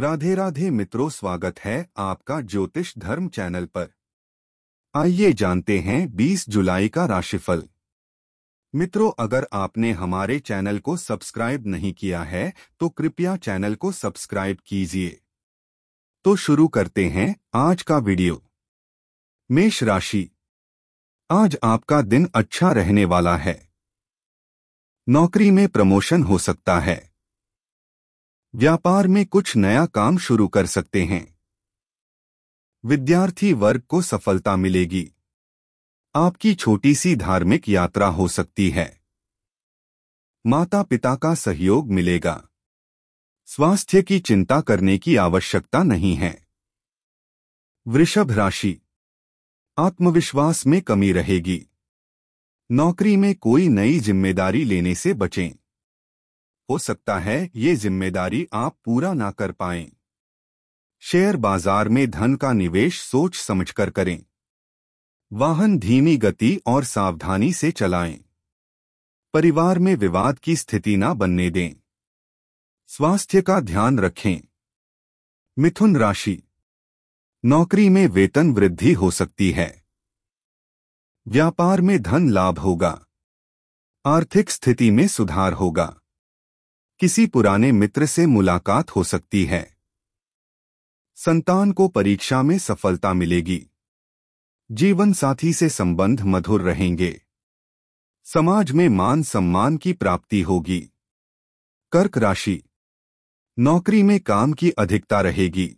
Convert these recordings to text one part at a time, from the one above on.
राधे राधे मित्रों स्वागत है आपका ज्योतिष धर्म चैनल पर आइए जानते हैं 20 जुलाई का राशिफल मित्रों अगर आपने हमारे चैनल को सब्सक्राइब नहीं किया है तो कृपया चैनल को सब्सक्राइब कीजिए तो शुरू करते हैं आज का वीडियो मेष राशि आज आपका दिन अच्छा रहने वाला है नौकरी में प्रमोशन हो सकता है व्यापार में कुछ नया काम शुरू कर सकते हैं विद्यार्थी वर्ग को सफलता मिलेगी आपकी छोटी सी धार्मिक यात्रा हो सकती है माता पिता का सहयोग मिलेगा स्वास्थ्य की चिंता करने की आवश्यकता नहीं है वृषभ राशि आत्मविश्वास में कमी रहेगी नौकरी में कोई नई जिम्मेदारी लेने से बचें हो सकता है ये जिम्मेदारी आप पूरा ना कर पाए शेयर बाजार में धन का निवेश सोच समझकर करें वाहन धीमी गति और सावधानी से चलाएं परिवार में विवाद की स्थिति ना बनने दें स्वास्थ्य का ध्यान रखें मिथुन राशि नौकरी में वेतन वृद्धि हो सकती है व्यापार में धन लाभ होगा आर्थिक स्थिति में सुधार होगा किसी पुराने मित्र से मुलाकात हो सकती है संतान को परीक्षा में सफलता मिलेगी जीवन साथी से संबंध मधुर रहेंगे समाज में मान सम्मान की प्राप्ति होगी कर्क राशि नौकरी में काम की अधिकता रहेगी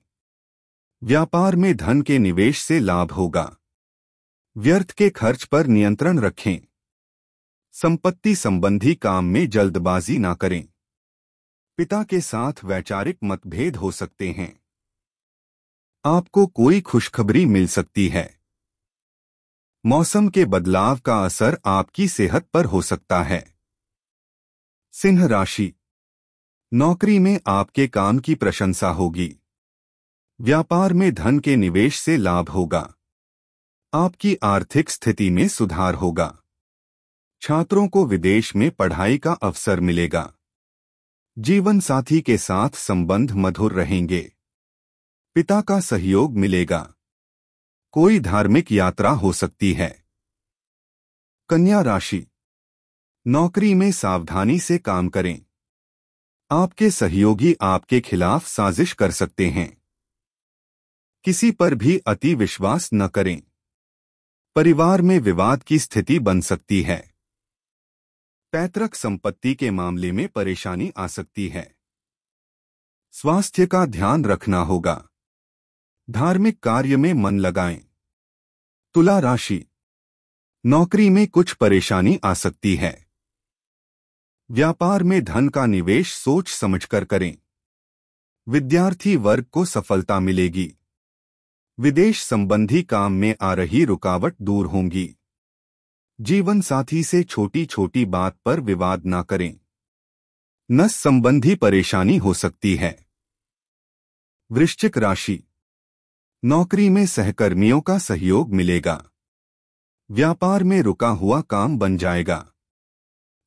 व्यापार में धन के निवेश से लाभ होगा व्यर्थ के खर्च पर नियंत्रण रखें संपत्ति संबंधी काम में जल्दबाजी ना करें पिता के साथ वैचारिक मतभेद हो सकते हैं आपको कोई खुशखबरी मिल सकती है मौसम के बदलाव का असर आपकी सेहत पर हो सकता है सिंह राशि नौकरी में आपके काम की प्रशंसा होगी व्यापार में धन के निवेश से लाभ होगा आपकी आर्थिक स्थिति में सुधार होगा छात्रों को विदेश में पढ़ाई का अवसर मिलेगा जीवन साथी के साथ संबंध मधुर रहेंगे पिता का सहयोग मिलेगा कोई धार्मिक यात्रा हो सकती है कन्या राशि नौकरी में सावधानी से काम करें आपके सहयोगी आपके खिलाफ साजिश कर सकते हैं किसी पर भी अति विश्वास न करें परिवार में विवाद की स्थिति बन सकती है पैतृक संपत्ति के मामले में परेशानी आ सकती है स्वास्थ्य का ध्यान रखना होगा धार्मिक कार्य में मन लगाएं। तुला राशि नौकरी में कुछ परेशानी आ सकती है व्यापार में धन का निवेश सोच समझकर करें विद्यार्थी वर्ग को सफलता मिलेगी विदेश संबंधी काम में आ रही रुकावट दूर होंगी जीवन साथी से छोटी छोटी बात पर विवाद ना करें नस संबंधी परेशानी हो सकती है वृश्चिक राशि नौकरी में सहकर्मियों का सहयोग मिलेगा व्यापार में रुका हुआ काम बन जाएगा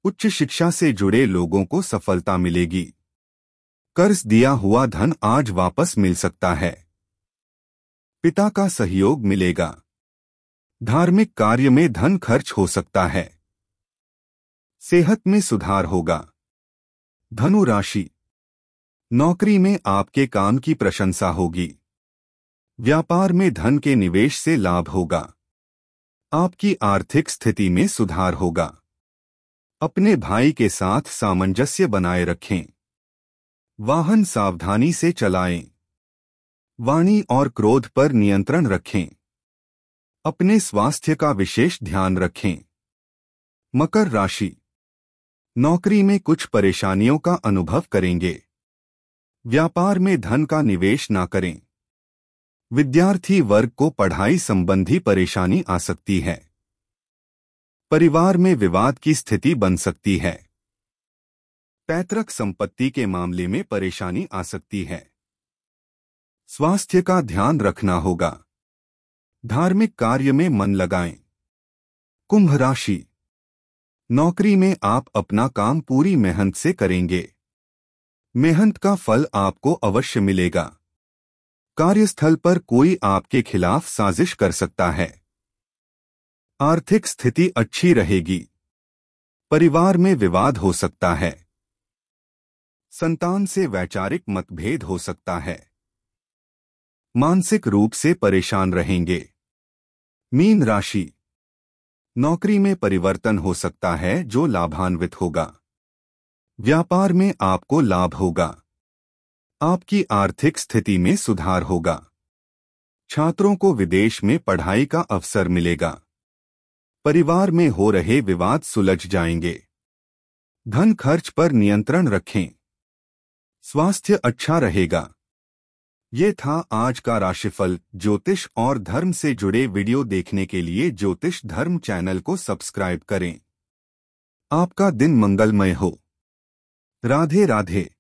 उच्च शिक्षा से जुड़े लोगों को सफलता मिलेगी कर्ज दिया हुआ धन आज वापस मिल सकता है पिता का सहयोग मिलेगा धार्मिक कार्य में धन खर्च हो सकता है सेहत में सुधार होगा धनु राशि नौकरी में आपके काम की प्रशंसा होगी व्यापार में धन के निवेश से लाभ होगा आपकी आर्थिक स्थिति में सुधार होगा अपने भाई के साथ सामंजस्य बनाए रखें वाहन सावधानी से चलाएं वाणी और क्रोध पर नियंत्रण रखें अपने स्वास्थ्य का विशेष ध्यान रखें मकर राशि नौकरी में कुछ परेशानियों का अनुभव करेंगे व्यापार में धन का निवेश ना करें विद्यार्थी वर्ग को पढ़ाई संबंधी परेशानी आ सकती है परिवार में विवाद की स्थिति बन सकती है पैतृक संपत्ति के मामले में परेशानी आ सकती है स्वास्थ्य का ध्यान रखना होगा धार्मिक कार्य में मन लगाएं कुंभ राशि नौकरी में आप अपना काम पूरी मेहनत से करेंगे मेहनत का फल आपको अवश्य मिलेगा कार्यस्थल पर कोई आपके खिलाफ साजिश कर सकता है आर्थिक स्थिति अच्छी रहेगी परिवार में विवाद हो सकता है संतान से वैचारिक मतभेद हो सकता है मानसिक रूप से परेशान रहेंगे मीन राशि नौकरी में परिवर्तन हो सकता है जो लाभान्वित होगा व्यापार में आपको लाभ होगा आपकी आर्थिक स्थिति में सुधार होगा छात्रों को विदेश में पढ़ाई का अवसर मिलेगा परिवार में हो रहे विवाद सुलझ जाएंगे धन खर्च पर नियंत्रण रखें स्वास्थ्य अच्छा रहेगा ये था आज का राशिफल ज्योतिष और धर्म से जुड़े वीडियो देखने के लिए ज्योतिष धर्म चैनल को सब्सक्राइब करें आपका दिन मंगलमय हो राधे राधे